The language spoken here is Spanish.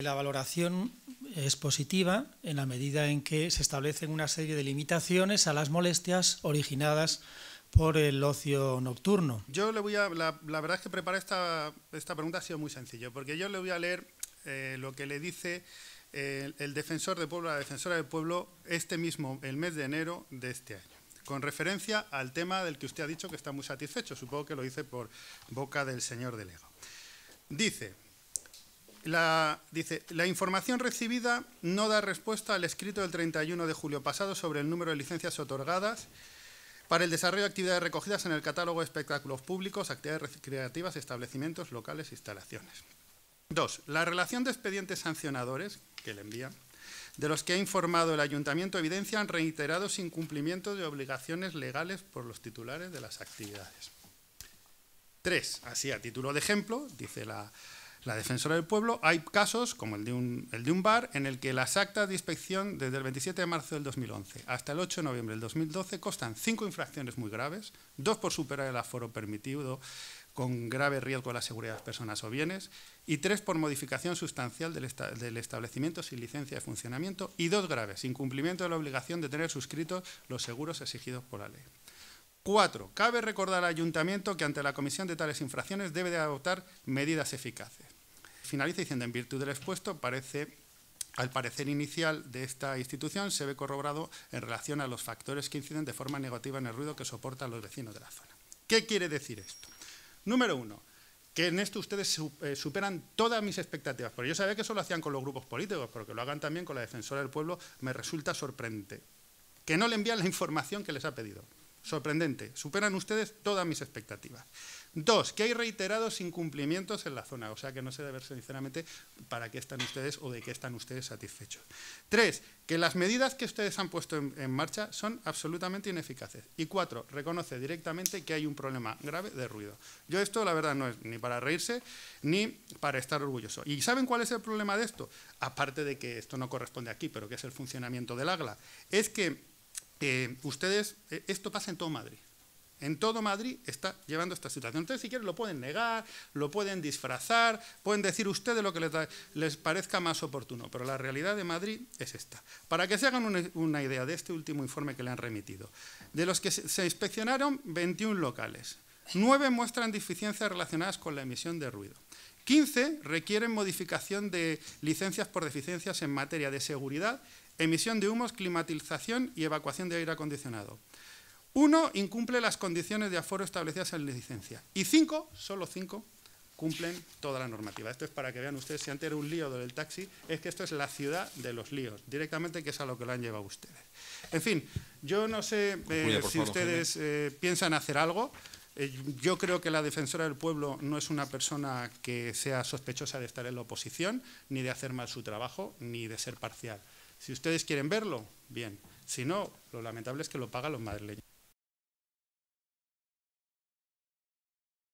La valoración es positiva en la medida en que se establecen una serie de limitaciones a las molestias originadas por el ocio nocturno. Yo le voy a, la, verdad es que preparar esta, pregunta ha sido muy sencillo, porque yo le voy a leer eh, lo que le dice eh, el, defensor de pueblo, la defensora del pueblo, este mismo, el mes de enero de este año con referencia al tema del que usted ha dicho que está muy satisfecho. Supongo que lo dice por boca del señor Delego. Dice, la, dice, la información recibida no da respuesta al escrito del 31 de julio pasado sobre el número de licencias otorgadas para el desarrollo de actividades recogidas en el catálogo de espectáculos públicos, actividades recreativas, establecimientos locales e instalaciones. Dos, la relación de expedientes sancionadores que le envía, de los que ha informado el ayuntamiento, evidencian reiterados incumplimientos de obligaciones legales por los titulares de las actividades. Tres, así a título de ejemplo, dice la, la defensora del pueblo, hay casos, como el de, un, bar, en el que las actas de inspección desde el 27 de marzo del 2011 hasta el 8 de noviembre del 2012 constan cinco infracciones muy graves, dos por superar el aforo permitido con grave riesgo a la seguridad de las personas o bienes, y tres por modificación sustancial del, establecimiento sin licencia de funcionamiento, y dos graves, incumplimiento de la obligación de tener suscritos los seguros exigidos por la ley. Cuatro, cabe recordar al ayuntamiento que ante la comisión de tales infracciones debe de adoptar medidas eficaces. Finaliza diciendo, en virtud del expuesto, parece al parecer inicial de esta institución se ve corroborado en relación a los factores que inciden de forma negativa en el ruido que soportan los vecinos de la zona. ¿Qué quiere decir esto? Número uno, que en esto ustedes eh, superan todas mis expectativas, porque yo sabía que eso lo hacían con los grupos políticos, pero que lo hagan también con la defensora del pueblo me resulta sorprendente. Que no le envían la información que les ha pedido. Sorprendente, superan ustedes todas mis expectativas. Dos, que hay reiterados incumplimientos en la zona, o sea que no sé de ver sinceramente para qué están ustedes o de qué están ustedes satisfechos. Tres, que las medidas que ustedes han puesto en, marcha son absolutamente ineficaces. Y cuatro, reconoce directamente que hay un problema grave de ruido. Yo esto la verdad no es ni para reírse ni para estar orgulloso. ¿Y saben cuál es el problema de esto? Aparte de que esto no corresponde aquí, pero que es el funcionamiento del AGLA, es que ustedes, eh, esto pasa en todo Madrid. En todo Madrid está llevando esta situación. Entonces, si quieren, lo pueden negar, lo pueden disfrazar, pueden decir ustedes lo que les, parezca más oportuno, pero la realidad de Madrid es esta. Para que se hagan una, idea de este último informe que le han remitido, de los que se inspeccionaron 21 locales, 9 muestran deficiencias relacionadas con la emisión de ruido. 15 requieren modificación de licencias por deficiencias en materia de seguridad, emisión de humos, climatización y evacuación de aire acondicionado. 1 incumple las condiciones de aforo establecidas en la licencia. Y cinco, solo cinco cumplen toda la normativa. Esto es para que vean ustedes, si antes era un lío del taxi, es que esto es la ciudad de los líos, directamente que es a lo que lo han llevado ustedes. En fin, yo no sé eh, si ustedes eh, piensan hacer algo. Eh, yo creo que la defensora del pueblo no es una persona que sea sospechosa de estar en la oposición, ni de hacer mal su trabajo, ni de ser parcial. Si ustedes quieren verlo, bien. Si no, lo lamentable es que lo pagan los madrileños.